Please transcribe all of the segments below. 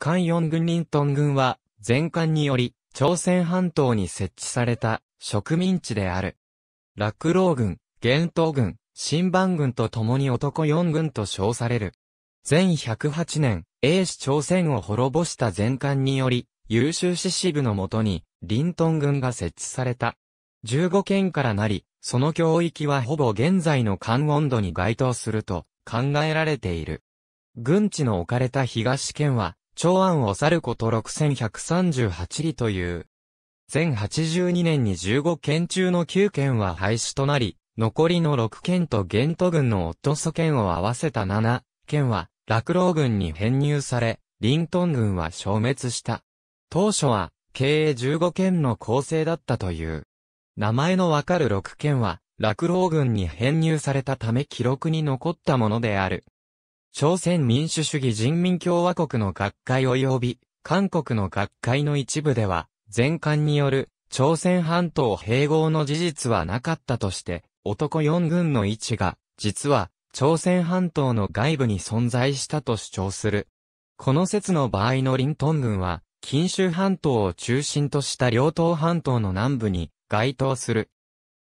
関四軍林東軍は、全艦により、朝鮮半島に設置された植民地である。落老軍、源東軍、新番軍と共に男四軍と称される。前108年、英氏朝鮮を滅ぼした全艦により、優秀志支部のもとに、林東軍が設置された。15県からなり、その教域はほぼ現在の関温度に該当すると考えられている。軍地の置かれた東県は、長安を去ること6138里という。1082年に15県中の9県は廃止となり、残りの6県と玄都軍の夫祖県を合わせた7県は、落老軍に編入され、林東軍は消滅した。当初は、経営15県の構成だったという。名前のわかる6県は、落老軍に編入されたため記録に残ったものである。朝鮮民主主義人民共和国の学会及び韓国の学会の一部では、全館による朝鮮半島併合の事実はなかったとして、男四軍の位置が、実は朝鮮半島の外部に存在したと主張する。この説の場合のリントン軍は、近州半島を中心とした両東半島の南部に該当する。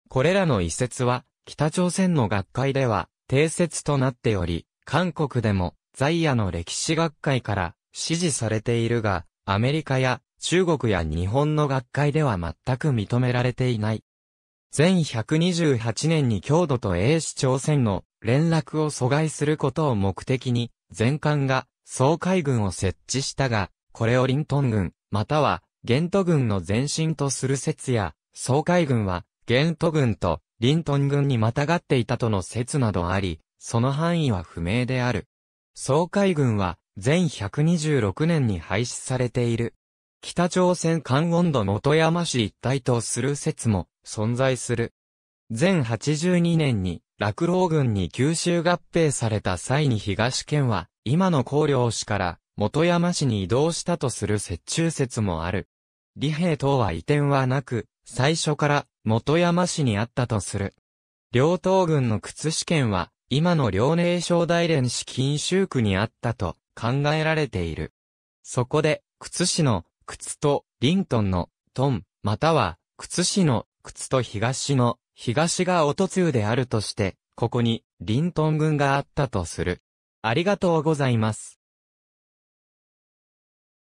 これらの一説は、北朝鮮の学会では、定説となっており、韓国でも在野の歴史学会から支持されているが、アメリカや中国や日本の学会では全く認められていない。全128年に郷土と英市朝鮮の連絡を阻害することを目的に、全艦が総海軍を設置したが、これをリントン軍、またはゲント軍の前身とする説や、総海軍はゲント軍とリントン軍にまたがっていたとの説などあり、その範囲は不明である。総海軍は、全126年に廃止されている。北朝鮮関温度元山市一帯とする説も存在する。全82年に落老軍に九州合併された際に東県は今の高陵市から元山市に移動したとする折衷説もある。李兵等は移転はなく、最初から元山市にあったとする。両党軍の靴試験は今の遼寧省大連市金州区にあったと考えられている。そこで、靴市の靴とリントンのトン、または靴市の靴と東の東が音通であるとして、ここにリントン群があったとする。ありがとうございます。